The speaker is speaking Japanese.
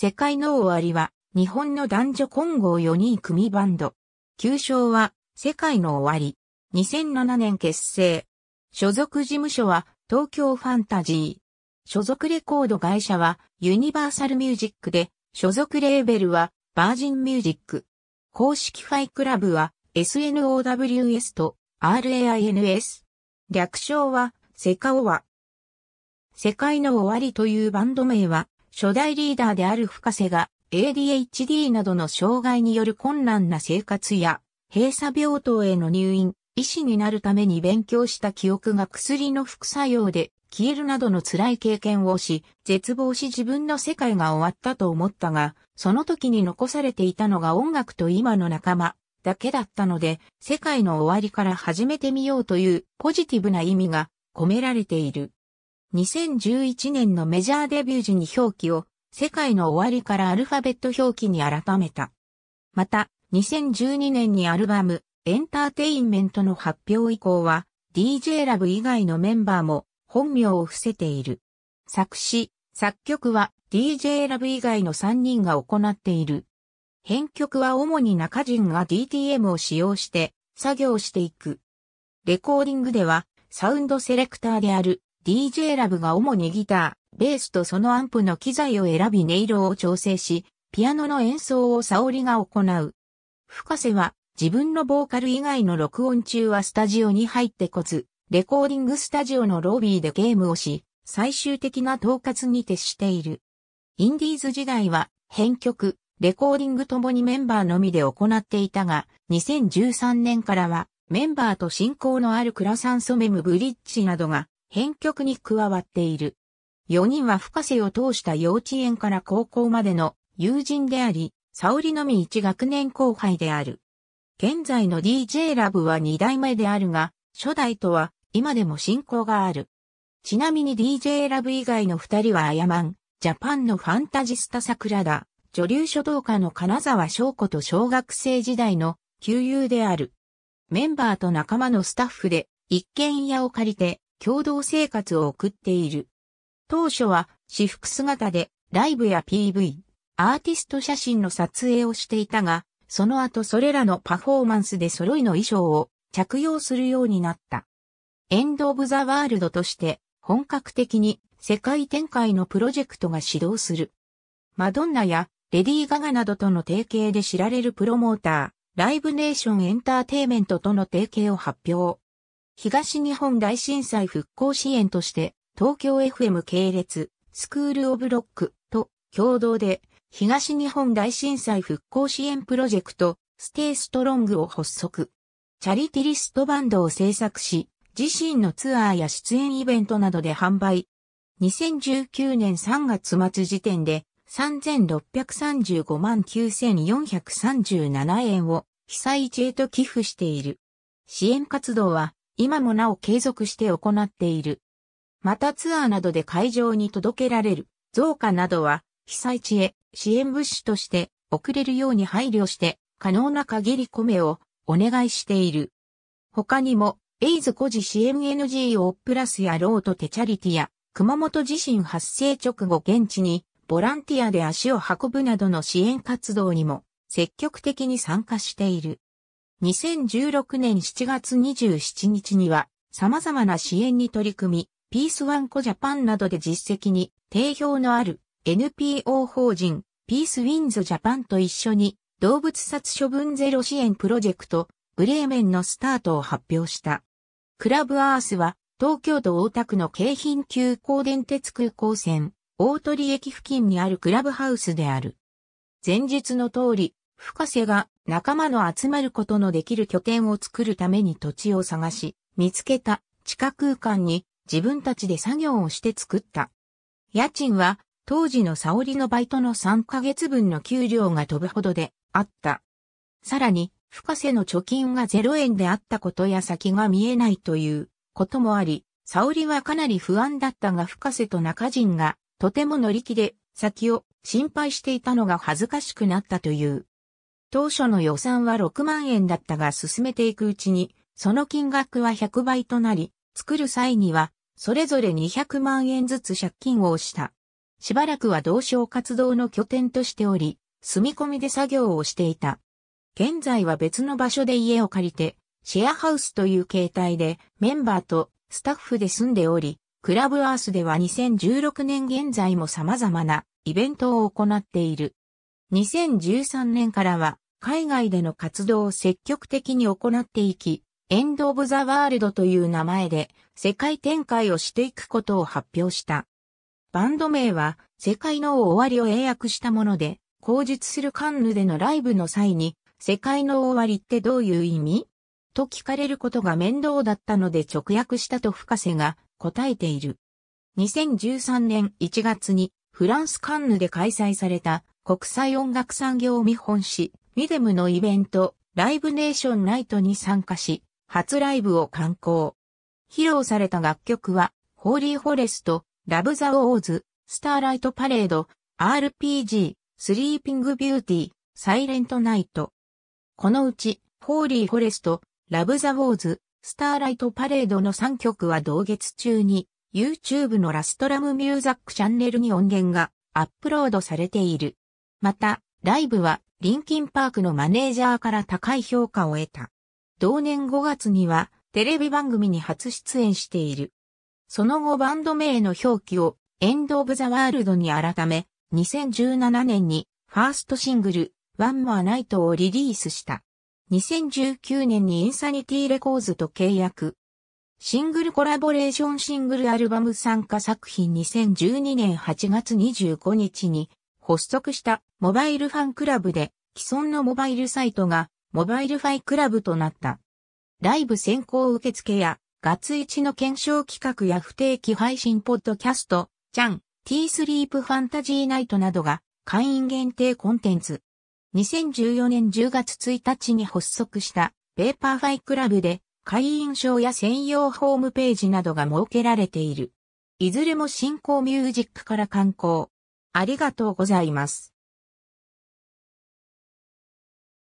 世界の終わりは、日本の男女混合4人組バンド。旧称は、世界の終わり。2007年結成。所属事務所は、東京ファンタジー。所属レコード会社は、ユニバーサルミュージックで、所属レーベルは、バージンミュージック。公式ファイクラブは、SNOWS と RAINS。略称は、セカオワ。世界の終わりというバンド名は、初代リーダーである深瀬が ADHD などの障害による困難な生活や閉鎖病棟への入院、医師になるために勉強した記憶が薬の副作用で消えるなどの辛い経験をし、絶望し自分の世界が終わったと思ったが、その時に残されていたのが音楽と今の仲間だけだったので、世界の終わりから始めてみようというポジティブな意味が込められている。2011年のメジャーデビュー時に表記を世界の終わりからアルファベット表記に改めた。また、2012年にアルバムエンターテインメントの発表以降は DJ ラブ以外のメンバーも本名を伏せている。作詞、作曲は DJ ラブ以外の3人が行っている。編曲は主に中人が DTM を使用して作業していく。レコーディングではサウンドセレクターである DJ ラブが主にギター、ベースとそのアンプの機材を選び音色を調整し、ピアノの演奏を沙織が行う。深瀬は自分のボーカル以外の録音中はスタジオに入ってこず、レコーディングスタジオのロビーでゲームをし、最終的な統括に徹している。インディーズ時代は編曲、レコーディングともにメンバーのみで行っていたが、2013年からはメンバーと親交のあるクラサンソメムブリッジなどが編曲に加わっている。4人は深瀬を通した幼稚園から高校までの友人であり、沙織のみ一学年後輩である。現在の DJ ラブは2代目であるが、初代とは今でも親交がある。ちなみに DJ ラブ以外の2人はアヤマン、ジャパンのファンタジスタ桜田、女流書道家の金沢翔子と小学生時代の旧友である。メンバーと仲間のスタッフで一軒家を借りて共同生活を送っている。当初は私服姿でライブや PV、アーティスト写真の撮影をしていたが、その後それらのパフォーマンスで揃いの衣装を着用するようになった。エンド・オブ・ザ・ワールドとして本格的に世界展開のプロジェクトが始動する。マドンナやレディー・ガガなどとの提携で知られるプロモーター、ライブネーションエンターテイメントとの提携を発表。東日本大震災復興支援として、東京 FM 系列、スクールオブロックと共同で、東日本大震災復興支援プロジェクト、ステイストロングを発足。チャリティリストバンドを制作し、自身のツアーや出演イベントなどで販売。2019年3月末時点で3635万9437円を被災地へと寄付している。支援活動は今もなお継続して行っている。またツアーなどで会場に届けられる増加などは被災地へ支援物資として送れるように配慮して可能な限り米をお願いしている。他にもエイズ孤児支援 NGO プラスやロートテチャリティや熊本地震発生直後現地にボランティアで足を運ぶなどの支援活動にも積極的に参加している。2016年7月27日には様々な支援に取り組み、ピースワンコジャパンなどで実績に定評のある NPO 法人ピースウィンズジャパンと一緒に動物殺処分ゼロ支援プロジェクトブレーメンのスタートを発表した。クラブアースは東京都大田区の京浜急行電鉄空港線大鳥駅付近にあるクラブハウスである。前述の通り、深瀬が仲間の集まることのできる拠点を作るために土地を探し、見つけた地下空間に自分たちで作業をして作った。家賃は当時の沙織のバイトの3ヶ月分の給料が飛ぶほどであった。さらに、深瀬の貯金が0円であったことや先が見えないということもあり、沙織はかなり不安だったが深瀬と中人がとても乗り気で先を心配していたのが恥ずかしくなったという。当初の予算は6万円だったが進めていくうちに、その金額は100倍となり、作る際には、それぞれ200万円ずつ借金をした。しばらくは同省活動の拠点としており、住み込みで作業をしていた。現在は別の場所で家を借りて、シェアハウスという形態でメンバーとスタッフで住んでおり、クラブアースでは2016年現在も様々なイベントを行っている。2013年からは海外での活動を積極的に行っていき、エンド・オブ・ザ・ワールドという名前で世界展開をしていくことを発表した。バンド名は世界の終わりを英訳したもので、口述するカンヌでのライブの際に、世界の終わりってどういう意味と聞かれることが面倒だったので直訳したと深瀬が答えている。2013年1月にフランスカンヌで開催された国際音楽産業見本誌、ミデムのイベント、ライブネーションナイトに参加し、初ライブを観光。披露された楽曲は、ホーリーフォレスト、ラブザウォーズ、スターライトパレード、RPG、スリーピングビューティー、サイレントナイト。このうち、ホーリーフォレスト、ラブザウォーズ、スターライトパレードの3曲は同月中に、YouTube のラストラムミューザックチャンネルに音源がアップロードされている。また、ライブはリンキンパークのマネージャーから高い評価を得た。同年5月にはテレビ番組に初出演している。その後バンド名の表記をエンド・オブ・ザ・ワールドに改め、2017年にファーストシングル、ワン・モア・ナイトをリリースした。2019年にインサニティレコーズと契約。シングルコラボレーションシングルアルバム参加作品2012年8月25日に発足したモバイルファンクラブで既存のモバイルサイトがモバイルファイクラブとなった。ライブ先行受付やガツイチの検証企画や不定期配信ポッドキャスト、チャン、ティースリープファンタジーナイトなどが会員限定コンテンツ。2014年10月1日に発足したペーパーファイクラブで会員証や専用ホームページなどが設けられている。いずれも新興ミュージックから観光、ありがとうございます。